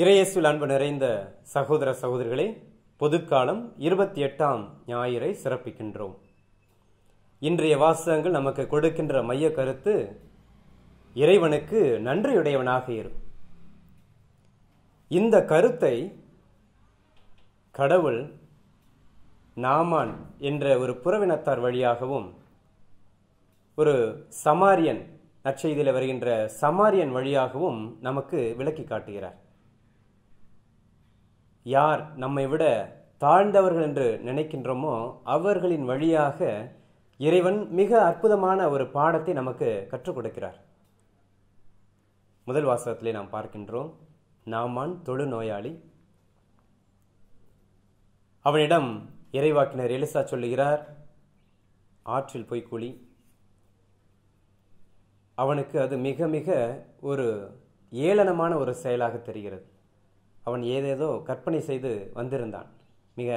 இறையேசுவில் அன்பு நிறைந்த சகோதர சகோதரிகளே பொதுக்காலம் இருபத்தி எட்டாம் ஞாயிறை சிறப்பிக்கின்றோம் இன்றைய வாசகங்கள் நமக்கு கொடுக்கின்ற மைய கருத்து இறைவனுக்கு நன்றியுடையவனாக இருக்கும் இந்த கருத்தை கடவுள் நாமான் என்ற ஒரு புறவினத்தார் வழியாகவும் ஒரு சமாரியன் நற்செய்தியில் வருகின்ற சமாரியன் வழியாகவும் நமக்கு விளக்கி காட்டுகிறார் யார் நம்மை விட தாழ்ந்தவர்கள் என்று நினைக்கின்றோமோ அவர்களின் வழியாக இறைவன் மிக அற்புதமான ஒரு பாடத்தை நமக்கு கற்றுக் கொடுக்கிறார் முதல் வாசகத்திலே நாம் பார்க்கின்றோம் நாமான் தொழு நோயாளி அவனிடம் இறைவாக்கினர் எலிசா சொல்லுகிறார் ஆற்றில் போய் குழி அவனுக்கு அது மிக மிக ஒரு ஏளனமான ஒரு செயலாக தெரிகிறது அவன் ஏதேதோ கற்பனை செய்து வந்திருந்தான் மிக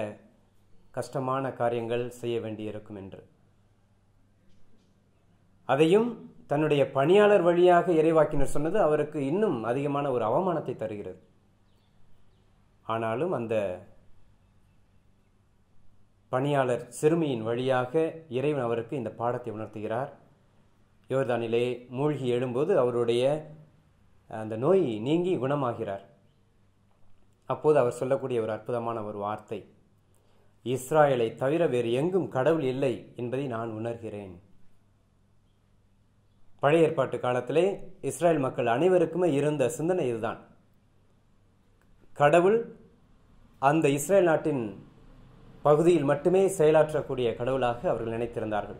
கஷ்டமான காரியங்கள் செய்ய வேண்டியிருக்கும் என்று அதையும் தன்னுடைய பணியாளர் வழியாக இறைவாக்கினர் சொன்னது அவருக்கு இன்னும் அதிகமான ஒரு அவமானத்தை தருகிறது ஆனாலும் அந்த பணியாளர் சிறுமியின் வழியாக இறைவன் அவருக்கு இந்த பாடத்தை உணர்த்துகிறார் யோர்தானிலே மூழ்கி எழும்போது அவருடைய அந்த நோய் நீங்கி குணமாகிறார் அப்போது அவர் சொல்லக்கூடிய ஒரு அற்புதமான ஒரு வார்த்தை இஸ்ராயலை தவிர வேறு எங்கும் கடவுள் இல்லை என்பதை நான் உணர்கிறேன் பழைய ஏற்பாட்டு காலத்திலே இஸ்ரேல் மக்கள் அனைவருக்குமே இருந்த சிந்தனை இதுதான் கடவுள் அந்த இஸ்ரேல் நாட்டின் பகுதியில் மட்டுமே செயலாற்றக்கூடிய கடவுளாக அவர்கள் நினைத்திருந்தார்கள்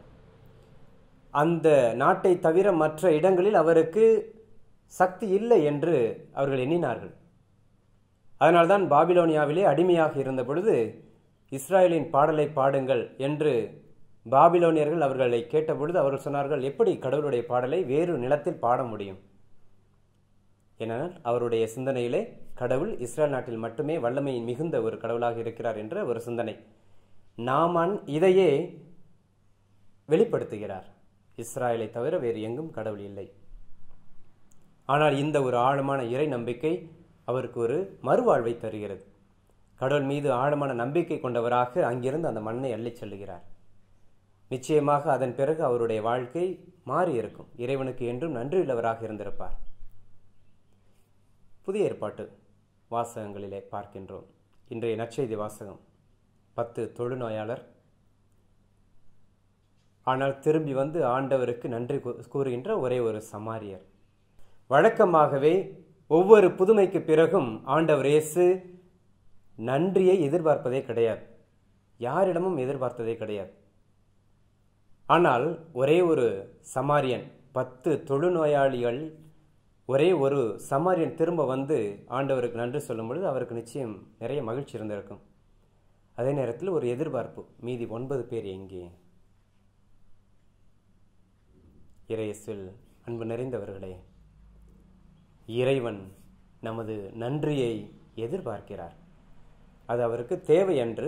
அந்த நாட்டை தவிர மற்ற இடங்களில் அவருக்கு சக்தி இல்லை என்று அவர்கள் எண்ணினார்கள் அதனால்தான் பாபிலோனியாவிலே அடிமையாக இருந்த பொழுது இஸ்ராயலின் பாடலை பாடுங்கள் என்று பாபிலோனியர்கள் அவர்களை கேட்டபொழுது அவர்கள் சொன்னார்கள் எப்படி கடவுளுடைய பாடலை வேறு நிலத்தில் பாட முடியும் ஏனால் அவருடைய சிந்தனையிலே கடவுள் இஸ்ரேல் நாட்டில் மட்டுமே வல்லமையின் மிகுந்த ஒரு கடவுளாக இருக்கிறார் என்ற ஒரு சிந்தனை நாமான் இதையே வெளிப்படுத்துகிறார் இஸ்ராயலை தவிர வேறு எங்கும் கடவுள் இல்லை ஆனால் இந்த ஒரு ஆழமான இறை நம்பிக்கை அவருக்கு ஒரு மறுவாழ்வை தருகிறது கடவுள் மீது ஆழமான நம்பிக்கை கொண்டவராக அங்கிருந்து அந்த மண்ணை அள்ளி செல்லுகிறார் நிச்சயமாக அதன் பிறகு அவருடைய வாழ்க்கை மாறி இருக்கும் இறைவனுக்கு என்றும் நன்றியுள்ளவராக இருந்திருப்பார் புதிய ஏற்பாட்டு வாசகங்களிலே பார்க்கின்றோம் இன்றைய நற்செய்தி வாசகம் பத்து தொழுநோயாளர் ஆனால் திரும்பி வந்து ஆண்டவருக்கு நன்றி கூறுகின்ற ஒரே ஒரு சமாரியர் வழக்கமாகவே ஒவ்வொரு புதுமைக்கு பிறகும் ஆண்டவர் இயேசு நன்றியை எதிர்பார்ப்பதே கிடையாது யாரிடமும் எதிர்பார்த்ததே கிடையாது ஆனால் ஒரே ஒரு சமாரியன் பத்து தொழுநோயாளிகள் ஒரே ஒரு சமாரியன் திரும்ப வந்து ஆண்டவருக்கு நன்றி சொல்லும் பொழுது அவருக்கு நிச்சயம் நிறைய மகிழ்ச்சி இருந்திருக்கும் அதே நேரத்தில் ஒரு எதிர்பார்ப்பு மீதி ஒன்பது பேர் எங்கே இறையசில் அன்பு நிறைந்தவர்களே இறைவன் நமது நன்றியை எதிர்பார்க்கிறார் அது அவருக்கு தேவை என்று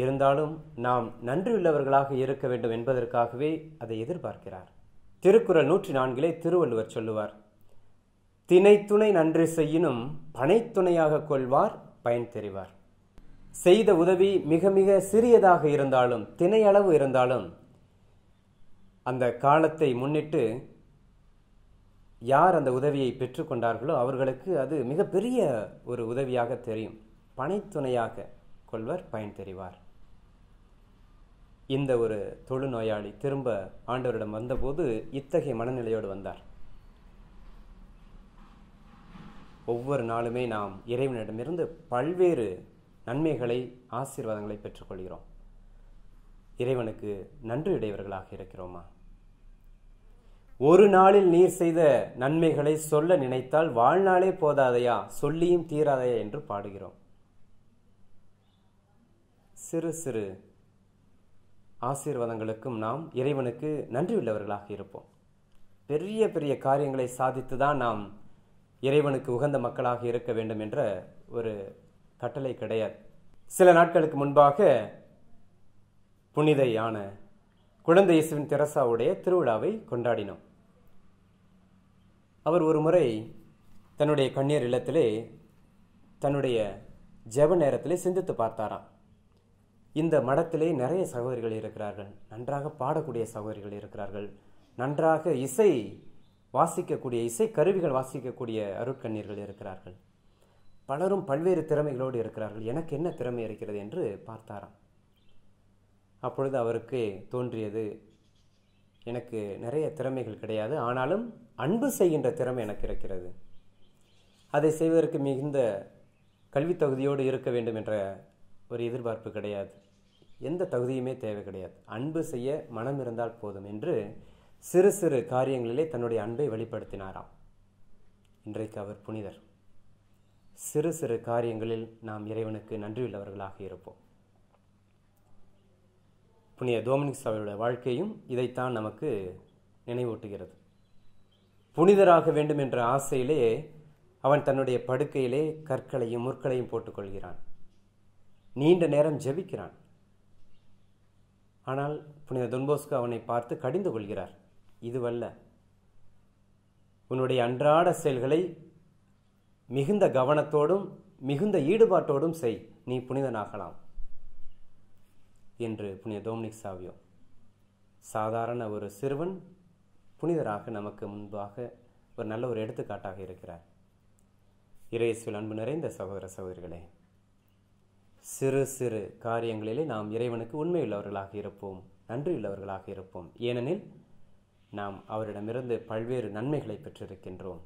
இருந்தாலும் நாம் நன்றியுள்ளவர்களாக இருக்க வேண்டும் என்பதற்காகவே அதை எதிர்பார்க்கிறார் திருக்குறள் நூற்றி நான்கிலே திருவள்ளுவர் சொல்லுவார் திணைத்துணை நன்றி செய்யினும் பனைத்துணையாக கொள்வார் பயன் தெரிவார் செய்த உதவி மிக மிக சிறியதாக இருந்தாலும் திணையளவு இருந்தாலும் அந்த காலத்தை முன்னிட்டு யார் அந்த உதவியை பெற்றுக்கொண்டார்களோ அவர்களுக்கு அது மிகப்பெரிய ஒரு உதவியாக தெரியும் பனைத்துணையாக கொள்வர் பயன் தெரிவார் இந்த ஒரு தொழுநோயாளி திரும்ப ஆண்டவரிடம் வந்தபோது இத்தகைய மனநிலையோடு வந்தார் ஒவ்வொரு நாளுமே நாம் இறைவனிடமிருந்து பல்வேறு நன்மைகளை ஆசீர்வாதங்களை பெற்றுக்கொள்கிறோம் இறைவனுக்கு நன்றியுடையவர்களாக இருக்கிறோமா ஒரு நாளில் நீர் செய்த நன்மைகளை சொல்ல நினைத்தால் வாழ்நாளே போதாதையா சொல்லியும் தீராதையா என்று பாடுகிறோம் சிறு சிறு ஆசீர்வாதங்களுக்கும் நாம் இறைவனுக்கு நன்றியுள்ளவர்களாக இருப்போம் பெரிய பெரிய காரியங்களை சாதித்து தான் நாம் இறைவனுக்கு உகந்த மக்களாக இருக்க வேண்டும் என்ற ஒரு கட்டளை கிடையாது சில நாட்களுக்கு முன்பாக புனிதையான குழந்தை இயேசுவின் தெரசாவுடைய திருவிழாவை கொண்டாடினோம் அவர் ஒரு முறை தன்னுடைய கண்ணீர் இல்லத்திலே தன்னுடைய ஜெப நேரத்திலே சிந்தித்து பார்த்தாராம் இந்த மடத்திலே நிறைய சகோதரிகள் இருக்கிறார்கள் நன்றாக பாடக்கூடிய சகோதரிகள் இருக்கிறார்கள் நன்றாக இசை வாசிக்கக்கூடிய இசை கருவிகள் வாசிக்கக்கூடிய அருட்கண்ணீர்கள் இருக்கிறார்கள் பலரும் பல்வேறு திறமைகளோடு இருக்கிறார்கள் எனக்கு என்ன திறமை இருக்கிறது என்று பார்த்தாராம் அப்பொழுது அவருக்கு தோன்றியது எனக்கு நிறைய திறமைகள் கிடையாது ஆனாலும் அன்பு செய்கின்ற திறமை எனக்கு இருக்கிறது அதை செய்வதற்கு மிகுந்த கல்வி தகுதியோடு இருக்க வேண்டும் என்ற ஒரு எதிர்பார்ப்பு கிடையாது எந்த தகுதியுமே தேவை கிடையாது அன்பு செய்ய மனம் இருந்தால் போதும் என்று சிறு சிறு காரியங்களிலே தன்னுடைய அன்பை வெளிப்படுத்தினாராம் இன்றைக்கு அவர் புனிதர் சிறு சிறு காரியங்களில் நாம் இறைவனுக்கு நன்றியுள்ளவர்களாக இருப்போம் புனிய டோமினிக் அவருடைய வாழ்க்கையும் இதைத்தான் நமக்கு நினைவூட்டுகிறது புனிதராக வேண்டும் என்ற ஆசையிலே அவன் தன்னுடைய படுக்கையிலே கற்களையும் முற்களையும் போட்டுக்கொள்கிறான் நீண்ட நேரம் ஜெபிக்கிறான் ஆனால் புனித துன்போஸ்கு அவனை பார்த்து கடிந்து கொள்கிறார் இதுவல்ல உன்னுடைய அன்றாட செயல்களை மிகுந்த கவனத்தோடும் மிகுந்த ஈடுபாட்டோடும் செய் நீ புனிதனாகலாம் என்று புனித டோமினிக் சாவியோ சாதாரண ஒரு சிறுவன் புனிதராக நமக்கு முன்பாக ஒரு நல்ல ஒரு எடுத்துக்காட்டாக இருக்கிறார் இறைசுவில் அன்பு நிறைந்த சகோதர சகோதரிகளே சிறு சிறு காரியங்களிலே நாம் இறைவனுக்கு உண்மையுள்ளவர்களாக இருப்போம் நன்றியுள்ளவர்களாக இருப்போம் ஏனெனில் நாம் அவரிடமிருந்து பல்வேறு நன்மைகளை பெற்றிருக்கின்றோம்